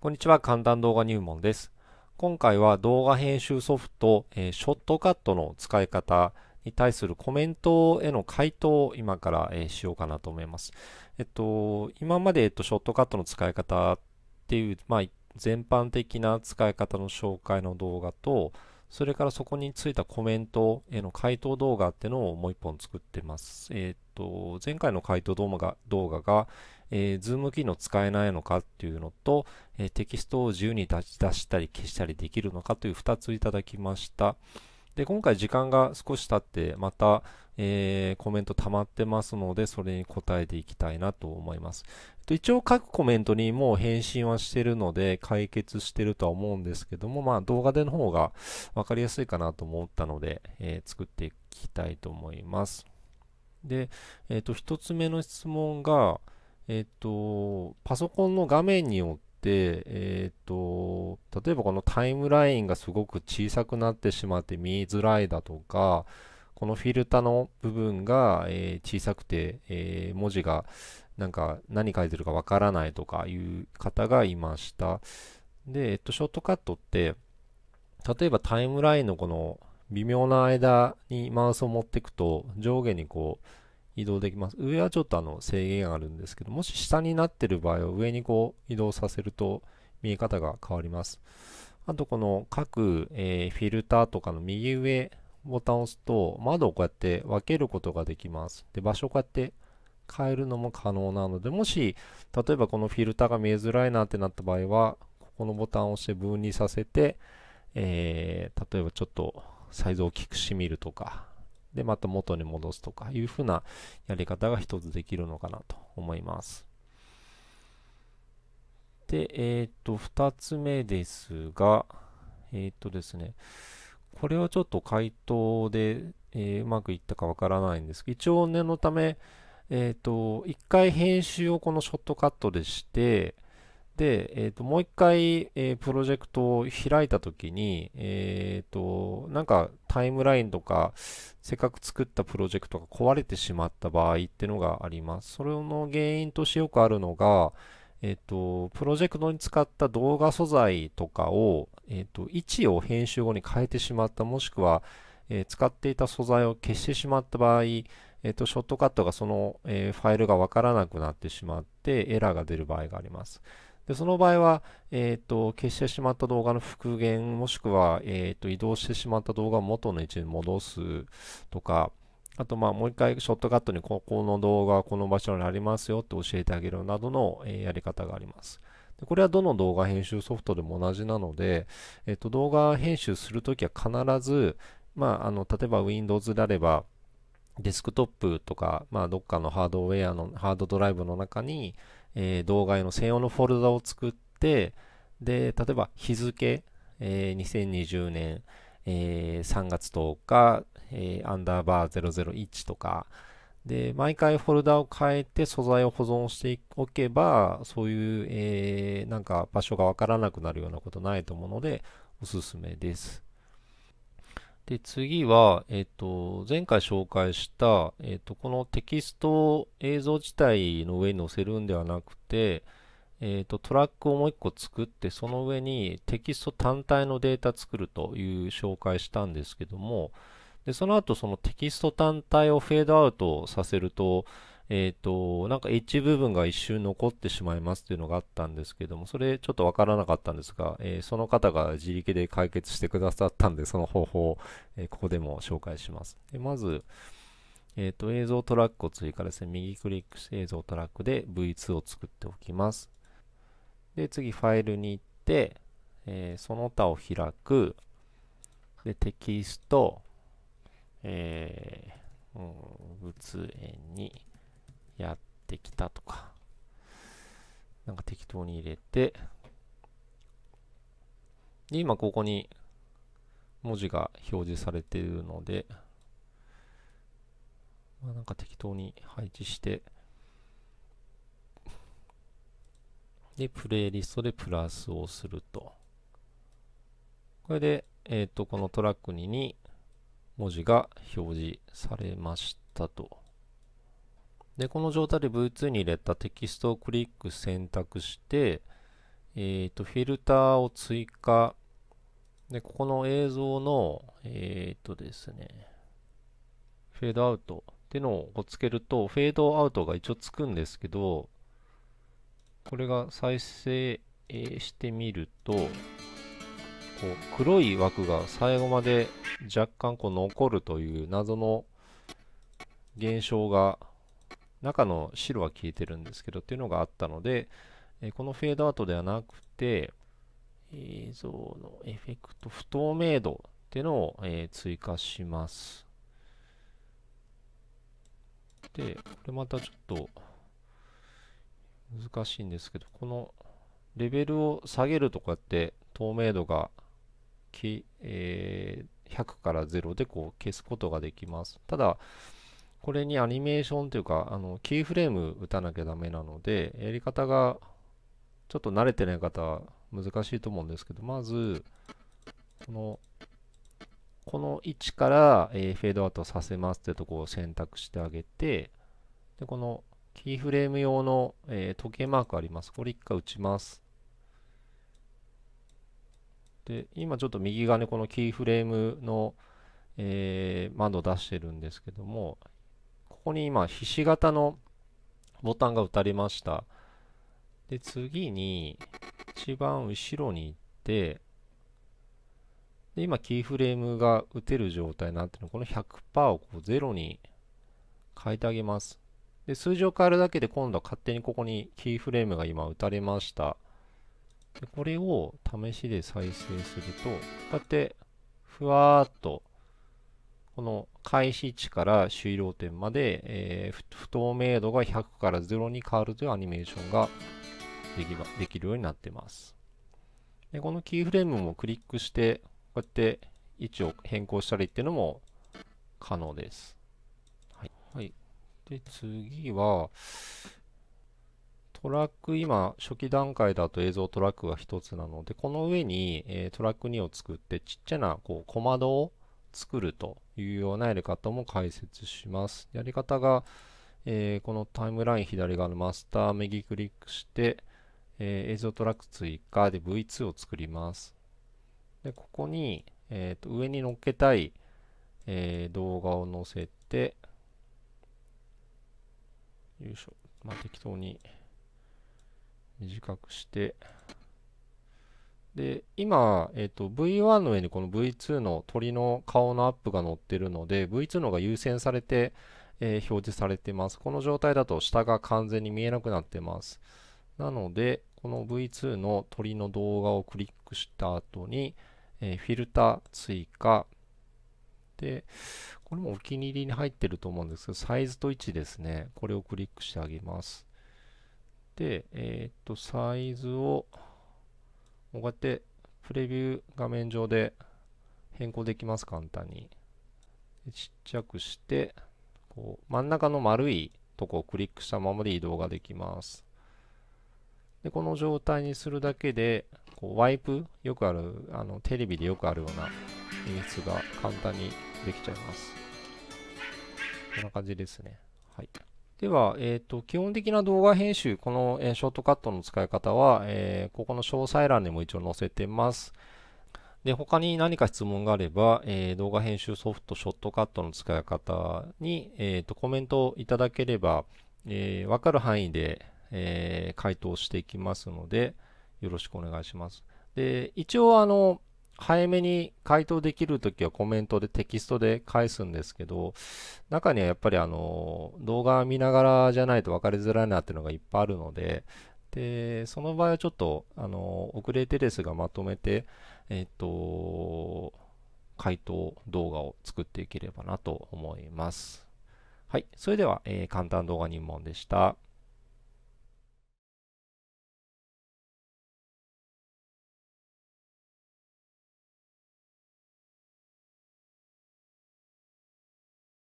こんにちは、簡単動画入門です。今回は動画編集ソフト、えー、ショットカットの使い方に対するコメントへの回答を今から、えー、しようかなと思います。えっと、今まで、えっと、ショットカットの使い方っていう、まあ、全般的な使い方の紹介の動画と、それからそこについたコメントへの回答動画っていうのをもう一本作ってます。えっと、前回の回答動画が、動画がえー、ズーム機能使えないのかっていうのと、えー、テキストを自由に出したり消したりできるのかという2ついただきました。で、今回時間が少し経って、また、えー、コメント溜まってますので、それに答えていきたいなと思います。一応各コメントにもう返信はしてるので、解決してるとは思うんですけども、まあ動画での方が分かりやすいかなと思ったので、えー、作っていきたいと思います。で、えっ、ー、と、一つ目の質問が、えっ、と、パソコンの画面によって、えっ、と、例えばこのタイムラインがすごく小さくなってしまって見えづらいだとか、このフィルタの部分が、えー、小さくて、え文字がなんか何書いてるかわからないとかいう方がいました。で、えっと、ショートカットって、例えばタイムラインのこの微妙な間にマウスを持っていくと上下にこう移動できます。上はちょっとあの制限あるんですけど、もし下になってる場合は上にこう移動させると見え方が変わります。あとこの各、えー、フィルターとかの右上ボタンを押すと窓をこうやって分けることができます。で、場所をこうやって変えるのも可能なので、もし例えばこのフィルターが見えづらいなってなった場合は、ここのボタンを押して分離させて、えー、例えばちょっとサイズを大きくしてみるとか、で、また元に戻すとかいうふうなやり方が一つできるのかなと思います。で、えっ、ー、と、二つ目ですが、えっ、ー、とですね、これはちょっと回答で、えー、うまくいったかわからないんですけど、一応念のため、えっ、と、一回編集をこのショットカットでして、で、えっ、ー、と、もう一回、えー、プロジェクトを開いたときに、えー、と、なんかタイムラインとか、せっかく作ったプロジェクトが壊れてしまった場合っていうのがあります。それの原因としてよくあるのが、えっ、と、プロジェクトに使った動画素材とかを、えっ、と、位置を編集後に変えてしまった、もしくは、え使っていた素材を消してしまった場合、えっ、と、ショートカットがその、えー、ファイルがわからなくなってしまってエラーが出る場合があります。で、その場合は、えっ、ー、と、消してしまった動画の復元、もしくは、えっ、ー、と、移動してしまった動画を元の位置に戻すとか、あと、まあ、もう一回ショットカットにここの動画はこの場所にありますよって教えてあげるなどの、えー、やり方があります。でこれはどの動画編集ソフトでも同じなので、えっ、と、動画編集するときは必ず、まあ、あの、例えば Windows であれば、デスクトップとか、まあ、どっかのハードウェアの、ハードドライブの中に、えー、動画への専用のフォルダを作って、で、例えば日付、えー、2020年、えー、3月10日、えー、アンダーバー001とか、で、毎回フォルダを変えて素材を保存しておけば、そういう、えー、なんか場所がわからなくなるようなことないと思うので、おすすめです。で、次は、えっ、と、前回紹介した、えっ、と、このテキストを映像自体の上に載せるんではなくて、えっ、と、トラックをもう一個作って、その上にテキスト単体のデータ作るという紹介したんですけども、で、その後そのテキスト単体をフェードアウトさせると、えっ、ー、と、なんかエッジ部分が一瞬残ってしまいますというのがあったんですけども、それちょっとわからなかったんですが、えー、その方が自力で解決してくださったんで、その方法を、えー、ここでも紹介します。でまず、えっ、と、映像トラックを追加ですね、右クリックして映像トラックで V2 を作っておきます。で、次ファイルに行って、えその他を開く、で、テキスト、えー、うん、物園に、やってきたとか、なんか適当に入れて、で、今ここに文字が表示されているので、まあ、なんか適当に配置して、で、プレイリストでプラスをすると。これで、えっ、ー、と、このトラック2に文字が表示されましたと。で、この状態で V2 に入れたテキストをクリック選択して、えっ、ー、と、フィルターを追加。で、ここの映像の、えっ、ー、とですね、フェードアウトっていうのをつけると、フェードアウトが一応つくんですけど、これが再生してみると、こう黒い枠が最後まで若干こう残るという謎の現象が中の白は消えてるんですけどっていうのがあったので、えこのフェードアウトではなくて、映像のエフェクト不透明度っていうのを、え追加します。で、これまたちょっと難しいんですけど、このレベルを下げるとこうやって透明度がき、えー、100から0でこう消すことができます。ただ、これにアニメーションというか、あの、キーフレーム打たなきゃダメなので、やり方が、ちょっと慣れてない方は難しいと思うんですけど、まず、この、この位置から、えー、フェードアウトさせますってとこを選択してあげて、で、このキーフレーム用の、えー、時計マークあります。これ一回打ちます。で、今ちょっと右側にこのキーフレームの、えー、窓出してるんですけども、ここに今、ひし形のボタンが打たれました。で、次に、一番後ろに行って、で、今、キーフレームが打てる状態になってるのこの100%をこう0に変えてあげます。で、数字を変えるだけで今度は勝手にここにキーフレームが今打たれました。で、これを試しで再生すると、こうやって、ふわーっとこの開始値から終了点まで、えー、不透明度が100から0に変わるというアニメーションができばできるようになってます。でこのキーフレームもクリックして、こうやって位置を変更したりっていうのも可能です。はい。はい、で、次は、トラック、今、初期段階だと映像トラックが1つなので、この上に、えー、トラック2を作って、ちっちゃなこう小窓を作るというようなやり方も解説します。やり方が、えー、このタイムライン左側のマスター右クリックして、えー、映像トラック追加で V2 を作ります。でここに、えーと、上に乗っけたい、えー、動画を載せて、よいしょ、まあ、適当に短くして、で、今、えっ、ー、と、V1 の上にこの V2 の鳥の顔のアップが載ってるので、V2 の方が優先されて、えー、表示されてます。この状態だと下が完全に見えなくなってます。なので、この V2 の鳥の動画をクリックした後に、えー、フィルター追加。で、これもお気に入りに入ってると思うんですけど、サイズと位置ですね。これをクリックしてあげます。で、えー、っと、サイズを、こうやってプレビュー画面上で変更できます、簡単に。ちっちゃくして、こう真ん中の丸いとこをクリックしたままで移動ができます。でこの状態にするだけで、こうワイプ、よくあるあの、テレビでよくあるような演出が簡単にできちゃいます。こんな感じですね。はい。では、えっ、ー、と、基本的な動画編集、この、えー、ショートカットの使い方は、えー、ここの詳細欄にも一応載せてます。で、他に何か質問があれば、え動画編集ソフトショットカットの使い方に、えっ、と、コメントをいただければ、えわかる範囲で、え回答していきますので、よろしくお願いします。で、一応あの、早めに回答できるときはコメントでテキストで返すんですけど、中にはやっぱりあの、動画見ながらじゃないと分かりづらいなっていうのがいっぱいあるので、で、その場合はちょっと、あの、遅れてですがまとめて、えっ、と、回答動画を作っていければなと思います。はい。それでは、えー、簡単動画入門でした。